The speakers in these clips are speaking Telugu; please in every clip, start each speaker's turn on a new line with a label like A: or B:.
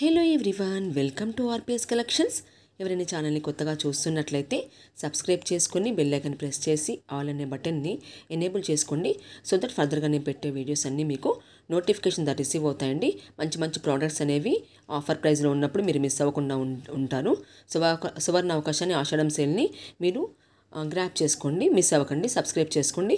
A: hello everyone welcome to RPS collections ఎవరైనా ఛానల్ని కొత్తగా చూస్తున్నట్లయితే సబ్స్క్రైబ్ చేసుకొని బెల్ ఐకన్ ప్రెస్ చేసి ఆల్ అనే బటన్ని ఎనేబుల్ చేసుకోండి సో దట్ ఫర్దర్గా నేను పెట్టే వీడియోస్ అన్నీ మీకు నోటిఫికేషన్ దా రిసీవ్ అవుతాయండి మంచి మంచి ప్రోడక్ట్స్ అనేవి ఆఫర్ ప్రైస్లో ఉన్నప్పుడు మీరు మిస్ అవ్వకుండా ఉంటారు సువర్ణ అవకాశాన్ని ఆషాఢం సేల్ని మీరు గ్రాప్ చేసుకోండి మిస్ అవ్వకండి సబ్స్క్రైబ్ చేసుకోండి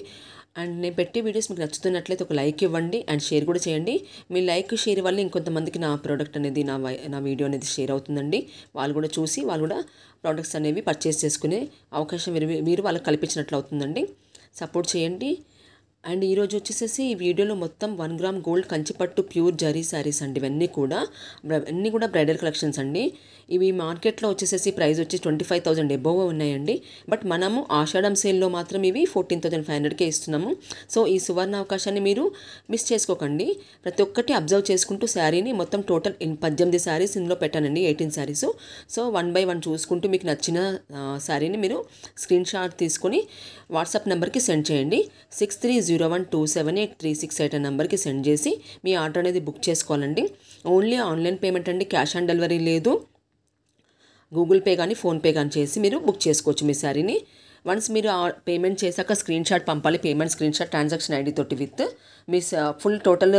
A: అండ్ నేను పెట్టే వీడియోస్ మీకు నచ్చుతున్నట్లయితే ఒక లైక్ ఇవ్వండి అండ్ షేర్ కూడా చేయండి మీ లైక్ షేర్ వల్ల ఇంకొంతమందికి నా ప్రోడక్ట్ అనేది నా నా వీడియో అనేది షేర్ అవుతుందండి వాళ్ళు కూడా చూసి వాళ్ళు కూడా ప్రోడక్ట్స్ అనేవి పర్చేస్ చేసుకునే అవకాశం మీరు మీరు వాళ్ళకి కల్పించినట్లు అవుతుందండి సపోర్ట్ చేయండి అండ్ ఈరోజు వచ్చేసేసి ఈ వీడియోలో మొత్తం వన్ గ్రామ్ గోల్డ్ కంచిపట్టు ప్యూర్ జరీ శారీస్ అండి ఇవన్నీ కూడా అన్నీ కూడా బ్రైడల్ కలెక్షన్స్ అండి ఇవి మార్కెట్లో వచ్చేసేసి ప్రైస్ వచ్చి ట్వంటీ ఫైవ్ థౌజండ్ ఎబోవ్ ఉన్నాయండి బట్ మనము ఆషాఢం సేల్లో మాత్రం ఇవి ఫోర్టీన్ థౌజండ్ ఫైవ్ హండ్రెడ్కే ఇస్తున్నాము సో ఈ సువర్ణ అవకాశాన్ని మీరు మిస్ చేసుకోకండి ప్రతి ఒక్కటి అబ్జర్వ్ చేసుకుంటూ శారీని మొత్తం టోటల్ పద్దెనిమిది శారీస్ ఇందులో పెట్టానండి eighteen saris so one by one చూసుకుంటూ మీకు నచ్చిన శారీని మీరు స్క్రీన్ షాట్ తీసుకొని వాట్సాప్ నెంబర్కి సెండ్ చేయండి six three zero one two seven eight three six eight అనే నెంబర్కి సెండ్ చేసి మీ ఆర్డర్ అనేది బుక్ చేసుకోవాలండి ఓన్లీ ఆన్లైన్ పేమెంట్ అండి క్యాష్ ఆన్ డెలివరీ లేదు గూగుల్ పే కానీ ఫోన్పే కానీ చేసి మీరు బుక్ చేసుకోవచ్చు మీ శారీని వన్స్ మీరు పేమెంట్ చేశాక స్క్రీన్ షాట్ పంపాలి payment screenshot transaction ID తోటి విత్ మీ full total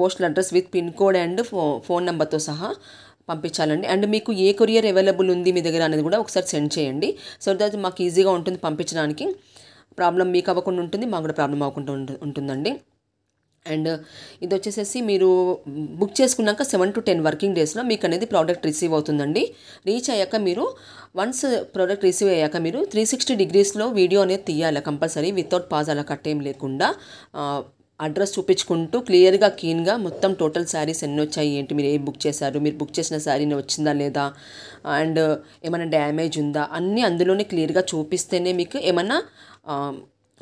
A: postal address with pin code and ఫో ఫోన్ నెంబర్తో సహా పంపించాలండి అండ్ మీకు ఏ కొరియర్ అవైలబుల్ ఉంది మీ దగ్గర అనేది కూడా ఒకసారి సెండ్ చేయండి సో దాట్ మాకు ఈజీగా ఉంటుంది పంపించడానికి ప్రాబ్లం మీకు అవ్వకుండా ఉంటుంది మాకు కూడా ప్రాబ్లం అవ్వకుండా ఉంటుందండి అండ్ ఇది వచ్చేసేసి మీరు బుక్ చేసుకున్నాక సెవెన్ టు టెన్ వర్కింగ్ డేస్లో మీకు అనేది ప్రోడక్ట్ రిసీవ్ అవుతుందండి రీచ్ అయ్యాక మీరు వన్స్ ప్రోడక్ట్ రిసీవ్ అయ్యాక మీరు త్రీ సిక్స్టీ డిగ్రీస్లో వీడియో అనేది తీయాలి కంపల్సరీ వితౌట్ పాజ్ అలా కట్టేం లేకుండా అడ్రస్ చూపించుకుంటూ క్లియర్గా క్లీన్గా మొత్తం టోటల్ శారీస్ ఎన్ని వచ్చాయి ఏంటి మీరు ఏం బుక్ చేశారు మీరు బుక్ చేసిన శారీని వచ్చిందా లేదా అండ్ ఏమైనా డ్యామేజ్ ఉందా అన్నీ అందులోనే క్లియర్గా చూపిస్తేనే మీకు ఏమైనా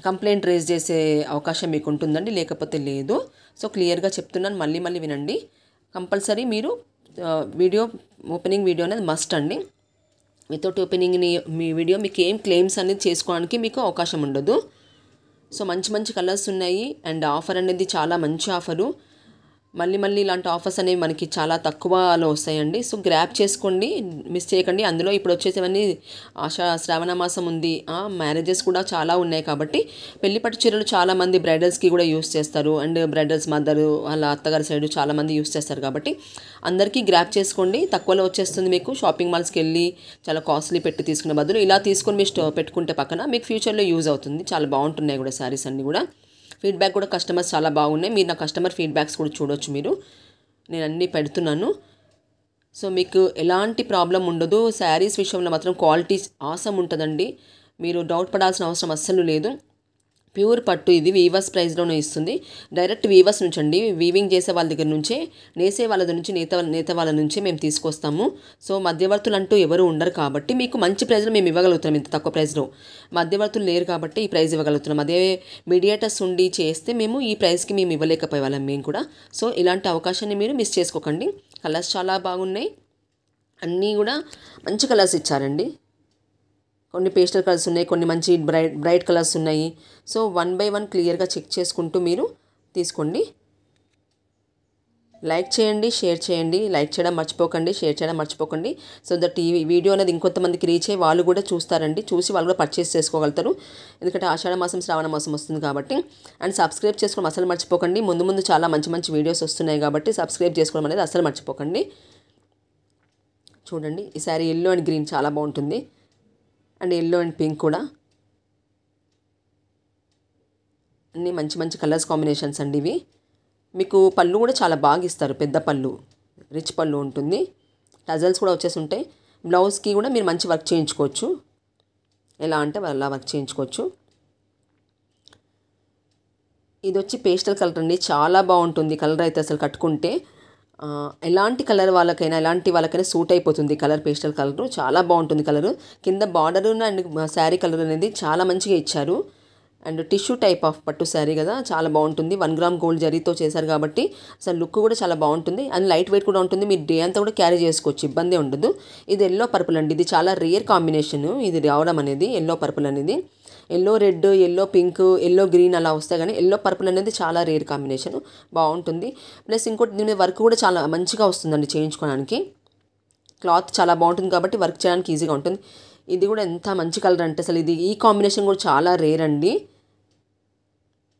A: కంప్లైంట్ రేజ్ చేసే అవకాశం మీకు ఉంటుందండి లేకపోతే లేదు సో క్లియర్గా చెప్తున్నాను మళ్ళీ మళ్ళీ వినండి కంపల్సరీ మీరు వీడియో ఓపెనింగ్ వీడియో అనేది మస్ట్ అండి వితౌట్ ఓపెనింగ్ని మీ వీడియో మీకు ఏం క్లెయిమ్స్ అనేది చేసుకోవడానికి మీకు అవకాశం ఉండదు సో మంచి మంచి కలర్స్ ఉన్నాయి అండ్ ఆఫర్ అనేది చాలా మంచి ఆఫరు మళ్ళీ మళ్ళీ ఇలాంటి ఆఫర్స్ అనేవి మనకి చాలా తక్కువలో వస్తాయండి సో గ్రాప్ చేసుకోండి మిస్ చేయకండి అందులో ఇప్పుడు వచ్చేసేవన్నీ ఆశ శ్రావణ మాసం ఉంది మ్యారేజెస్ కూడా చాలా ఉన్నాయి కాబట్టి పెళ్లి పట్టు చీరలు చాలామంది బ్రైడల్స్కి కూడా యూస్ చేస్తారు అండ్ బ్రైడల్స్ మదరు వాళ్ళ అత్తగారి సైడ్ చాలామంది యూస్ చేస్తారు కాబట్టి అందరికీ గ్రాప్ చేసుకోండి తక్కువలో వచ్చేస్తుంది మీకు షాపింగ్ మాల్స్కి వెళ్ళి చాలా కాస్ట్లీ పెట్టి తీసుకునే బదులు ఇలా తీసుకొని మీరు పెట్టుకుంటే పక్కన మీకు ఫ్యూచర్లో యూజ్ అవుతుంది చాలా బాగుంటున్నాయి కూడా శారీస్ అన్నీ కూడా ఫీడ్బ్యాక్ కూడా కస్టమర్స్ చాలా బాగున్నాయి మీరు నా కస్టమర్ ఫీడ్బ్యాక్స్ కూడా చూడొచ్చు మీరు నేను అన్నీ పెడుతున్నాను సో మీకు ఎలాంటి ప్రాబ్లం ఉండదు శారీస్ విషయంలో మాత్రం క్వాలిటీ ఆసం ఉంటుందండి మీరు డౌట్ పడాల్సిన అవసరం అస్సలు లేదు ప్యూర్ పట్టు ఇది వీవర్స్ ప్రైస్లోనే ఇస్తుంది డైరెక్ట్ వీవర్స్ నుంచి అండి వీవింగ్ చేసే వాళ్ళ దగ్గర నుంచే నేసే వాళ్ళ నుంచి నేత నేత వాళ్ళ నుంచే మేము తీసుకొస్తాము సో మధ్యవర్తులు అంటూ ఎవరు ఉండరు కాబట్టి మీకు మంచి ప్రైజ్లో మేము ఇవ్వగలుగుతున్నాం ఇంత తక్కువ ప్రైజ్లో మధ్యవర్తులు లేరు కాబట్టి ఈ ప్రైజ్ ఇవ్వగలుగుతున్నాం అదే మీడియేటర్స్ ఉండి చేస్తే మేము ఈ ప్రైస్కి మేము ఇవ్వలేకపోయేవాళ్ళం మేము కూడా సో ఇలాంటి అవకాశాన్ని మీరు మిస్ చేసుకోకండి కలర్స్ చాలా బాగున్నాయి అన్నీ కూడా మంచి కలర్స్ ఇచ్చారండి కొన్ని పేస్టల్ కలర్స్ ఉన్నాయి కొన్ని మంచి బ్రైట్ బ్రైట్ కలర్స్ ఉన్నాయి సో వన్ బై వన్ క్లియర్గా చెక్ చేసుకుంటూ మీరు తీసుకోండి లైక్ చేయండి షేర్ చేయండి లైక్ చేయడం మర్చిపోకండి షేర్ చేయడం మర్చిపోకండి సో దట్ ఈ వీడియో అనేది ఇంకొంతమందికి రీచ్ అయ్యి వాళ్ళు కూడా చూస్తారండి చూసి వాళ్ళు కూడా పర్చేస్ చేసుకోగలుగుతారు ఎందుకంటే ఆషాఢ మాసం శ్రావణ మాసం వస్తుంది కాబట్టి అండ్ సబ్స్క్రైబ్ చేసుకోవడం అసలు మర్చిపోకండి ముందు ముందు చాలా మంచి మంచి వీడియోస్ వస్తున్నాయి కాబట్టి సబ్స్క్రైబ్ చేసుకోవడం అనేది అసలు మర్చిపోకండి చూడండి ఈ ఎల్లో అండ్ గ్రీన్ చాలా బాగుంటుంది అండ్ ఎల్లో అండ్ పింక్ కూడా అన్నీ మంచి మంచి కలర్స్ కాంబినేషన్స్ అండి ఇవి మీకు పళ్ళు కూడా చాలా బాగా ఇస్తారు పెద్ద పళ్ళు రిచ్ పళ్ళు ఉంటుంది టజల్స్ కూడా వచ్చేసి ఉంటాయి బ్లౌజ్కి కూడా మీరు మంచి వర్క్ చేయించుకోవచ్చు ఎలా అంటే అలా వర్క్ చేయించుకోవచ్చు ఇది వచ్చి పేస్టల్ కలర్ అండి చాలా బాగుంటుంది కలర్ అయితే అసలు కట్టుకుంటే ఎలాంటి కలర్ వాళ్ళకైనా ఎలాంటి వాళ్ళకైనా సూట్ అయిపోతుంది కలర్ పేస్టల్ కలర్ చాలా బాగుంటుంది కలర్ కింద బార్డర్ అండ్ శారీ కలర్ అనేది చాలా మంచిగా ఇచ్చారు అండ్ టిష్యూ టైప్ ఆఫ్ పట్టు శారీ కదా చాలా బాగుంటుంది వన్ గ్రామ్ గోల్డ్ జరీతో చేశారు కాబట్టి అసలు లుక్ కూడా చాలా బాగుంటుంది అండ్ లైట్ వెయిట్ కూడా ఉంటుంది మీరు డే అంతా కూడా క్యారీ చేసుకోవచ్చు ఇబ్బంది ఉండదు ఇది ఎల్లో పర్పుల్ అండి ఇది చాలా రేర్ కాంబినేషన్ ఇది రావడం అనేది ఎల్లో పర్పుల్ అనేది yellow red yellow pink yellow green అలా వస్తాయి కానీ ఎల్లో పర్పుల్ అనేది చాలా రేర్ కాంబినేషన్ బాగుంటుంది ప్లస్ ఇంకోటి దీని వర్క్ కూడా చాలా మంచిగా వస్తుందండి చేయించుకోవడానికి క్లాత్ చాలా బాగుంటుంది కాబట్టి వర్క్ చేయడానికి ఈజీగా ఉంటుంది ఇది కూడా ఎంత మంచి కలర్ అంటే అసలు ఇది ఈ కాంబినేషన్ కూడా చాలా రేర్ అండి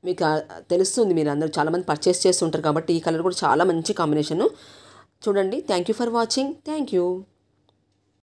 A: మీకు తెలుస్తుంది మీరు అందరూ చాలామంది పర్చేస్ చేస్తుంటారు కాబట్టి ఈ కలర్ కూడా చాలా మంచి కాంబినేషను చూడండి thank you for watching thank you